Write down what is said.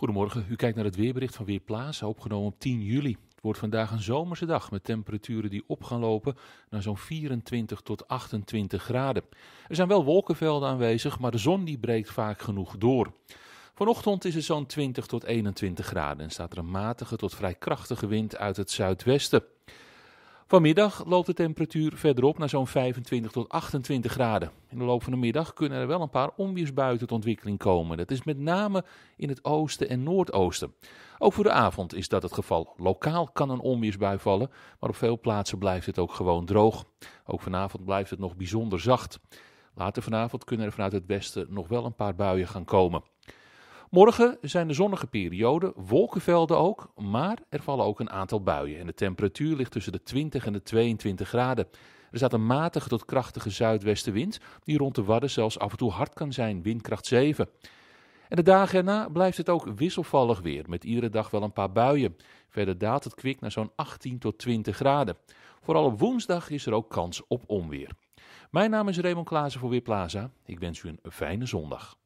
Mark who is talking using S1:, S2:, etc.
S1: Goedemorgen, u kijkt naar het weerbericht van Weerplaza, opgenomen op 10 juli. Het wordt vandaag een zomerse dag met temperaturen die op gaan lopen naar zo'n 24 tot 28 graden. Er zijn wel wolkenvelden aanwezig, maar de zon die breekt vaak genoeg door. Vanochtend is het zo'n 20 tot 21 graden en staat er een matige tot vrij krachtige wind uit het zuidwesten. Vanmiddag loopt de temperatuur verder op naar zo'n 25 tot 28 graden. In de loop van de middag kunnen er wel een paar onweersbuien tot ontwikkeling komen. Dat is met name in het oosten en noordoosten. Ook voor de avond is dat het geval. Lokaal kan een onweersbui vallen, maar op veel plaatsen blijft het ook gewoon droog. Ook vanavond blijft het nog bijzonder zacht. Later vanavond kunnen er vanuit het westen nog wel een paar buien gaan komen. Morgen zijn de zonnige perioden, wolkenvelden ook, maar er vallen ook een aantal buien. En de temperatuur ligt tussen de 20 en de 22 graden. Er staat een matige tot krachtige zuidwestenwind, die rond de Wadden zelfs af en toe hard kan zijn, windkracht 7. En de dagen erna blijft het ook wisselvallig weer, met iedere dag wel een paar buien. Verder daalt het kwik naar zo'n 18 tot 20 graden. Vooral op woensdag is er ook kans op onweer. Mijn naam is Raymond Klaassen voor Weerplaza. Ik wens u een fijne zondag.